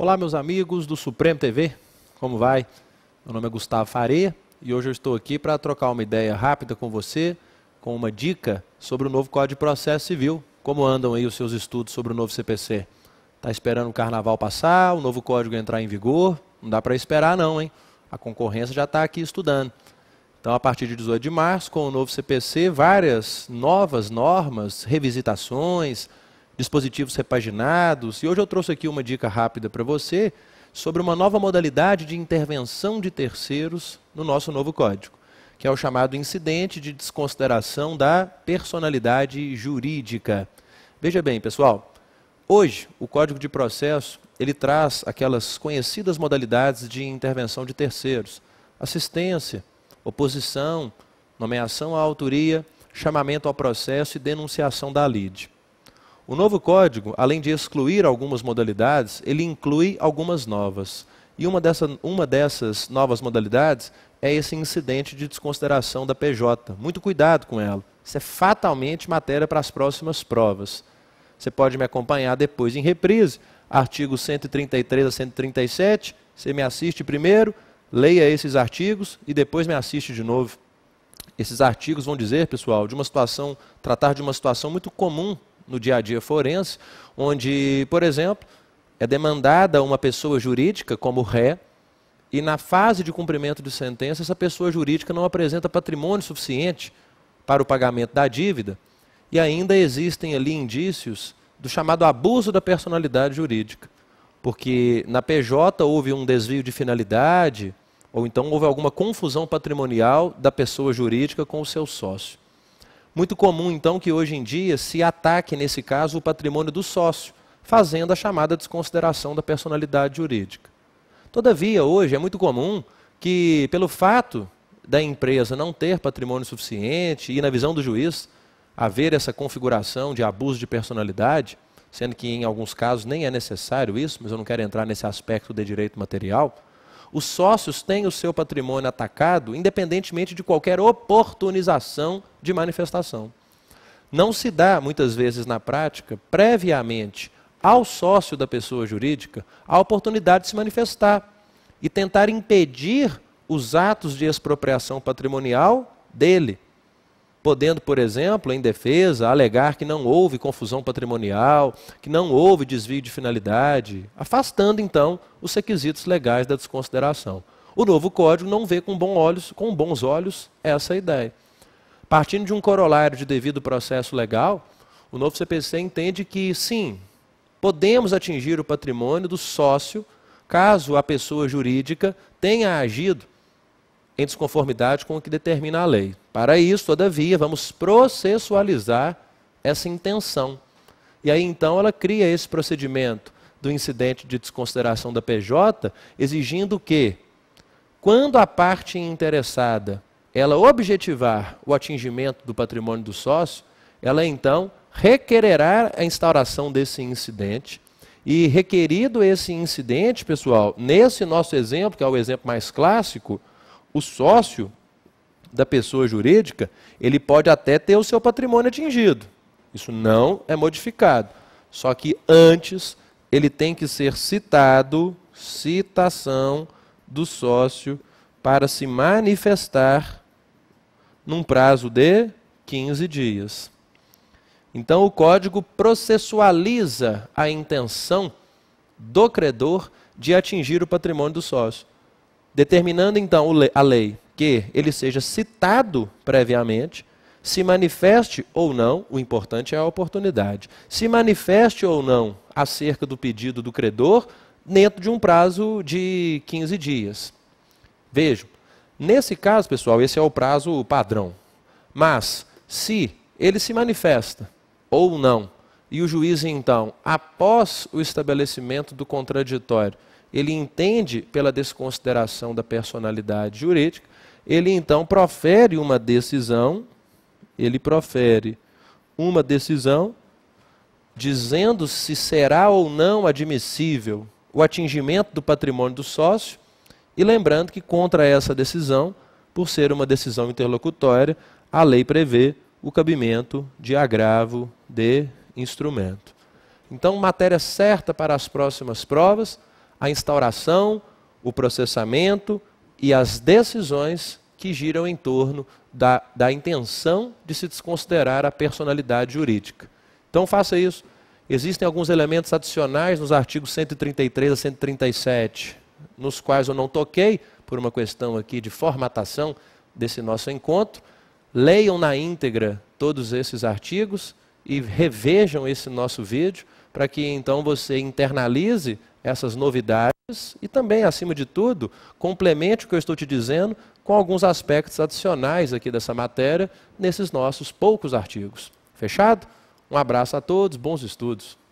Olá, meus amigos do Supremo TV, como vai? Meu nome é Gustavo Faria e hoje eu estou aqui para trocar uma ideia rápida com você, com uma dica sobre o novo Código de Processo Civil. Como andam aí os seus estudos sobre o novo CPC? Está esperando o carnaval passar, o novo código entrar em vigor? Não dá para esperar, não, hein? A concorrência já está aqui estudando. Então, a partir de 18 de março, com o novo CPC, várias novas normas, revisitações, dispositivos repaginados. E hoje eu trouxe aqui uma dica rápida para você sobre uma nova modalidade de intervenção de terceiros no nosso novo código, que é o chamado incidente de desconsideração da personalidade jurídica. Veja bem, pessoal, hoje o Código de Processo, ele traz aquelas conhecidas modalidades de intervenção de terceiros: assistência, oposição, nomeação à autoria, chamamento ao processo e denunciação da lide. O novo código, além de excluir algumas modalidades, ele inclui algumas novas. E uma, dessa, uma dessas novas modalidades é esse incidente de desconsideração da PJ. Muito cuidado com ela. Isso é fatalmente matéria para as próximas provas. Você pode me acompanhar depois em reprise, artigos 133 a 137. Você me assiste primeiro, leia esses artigos e depois me assiste de novo. Esses artigos vão dizer, pessoal, de uma situação, tratar de uma situação muito comum no dia a dia forense, onde, por exemplo, é demandada uma pessoa jurídica como ré, e na fase de cumprimento de sentença, essa pessoa jurídica não apresenta patrimônio suficiente para o pagamento da dívida, e ainda existem ali indícios do chamado abuso da personalidade jurídica. Porque na PJ houve um desvio de finalidade, ou então houve alguma confusão patrimonial da pessoa jurídica com o seu sócio. Muito comum, então, que hoje em dia se ataque, nesse caso, o patrimônio do sócio, fazendo a chamada desconsideração da personalidade jurídica. Todavia, hoje é muito comum que, pelo fato da empresa não ter patrimônio suficiente e, na visão do juiz, haver essa configuração de abuso de personalidade, sendo que em alguns casos nem é necessário isso, mas eu não quero entrar nesse aspecto de direito material, os sócios têm o seu patrimônio atacado, independentemente de qualquer oportunização de manifestação. Não se dá, muitas vezes na prática, previamente ao sócio da pessoa jurídica a oportunidade de se manifestar e tentar impedir os atos de expropriação patrimonial dele, podendo, por exemplo, em defesa, alegar que não houve confusão patrimonial, que não houve desvio de finalidade, afastando então os requisitos legais da desconsideração. O novo código não vê com, bons olhos, com bons olhos essa ideia. Partindo de um corolário de devido processo legal, o novo CPC entende que, sim, podemos atingir o patrimônio do sócio caso a pessoa jurídica tenha agido em desconformidade com o que determina a lei. Para isso, todavia, vamos processualizar essa intenção. E aí então ela cria esse procedimento do incidente de desconsideração da PJ, exigindo que, quando a parte interessada ela objetivar o atingimento do patrimônio do sócio, ela então requererá a instauração desse incidente. E requerido esse incidente, pessoal, nesse nosso exemplo, que é o exemplo mais clássico, o sócio da pessoa jurídica, ele pode até ter o seu patrimônio atingido. Isso não é modificado. Só que antes ele tem que ser citado, citação do sócio para se manifestar num prazo de 15 dias. Então o código processualiza a intenção do credor de atingir o patrimônio do sócio determinando então a lei que ele seja citado previamente, se manifeste ou não, o importante é a oportunidade, se manifeste ou não acerca do pedido do credor dentro de um prazo de 15 dias. Vejam, nesse caso, pessoal, esse é o prazo padrão. Mas, se ele se manifesta ou não, e o juiz, então, após o estabelecimento do contraditório, ele entende pela desconsideração da personalidade jurídica, ele então profere uma decisão, ele profere uma decisão dizendo se será ou não admissível o atingimento do patrimônio do sócio, e lembrando que contra essa decisão, por ser uma decisão interlocutória, a lei prevê o cabimento de agravo de instrumento. Então, matéria certa para as próximas provas a instauração, o processamento e as decisões que giram em torno da, da intenção de se desconsiderar a personalidade jurídica. Então faça isso. Existem alguns elementos adicionais nos artigos 133 a 137, nos quais eu não toquei, por uma questão aqui de formatação desse nosso encontro. Leiam na íntegra todos esses artigos e revejam esse nosso vídeo, para que então você internalize essas novidades e também, acima de tudo, complemente o que eu estou te dizendo com alguns aspectos adicionais aqui dessa matéria nesses nossos poucos artigos. Fechado? Um abraço a todos, bons estudos.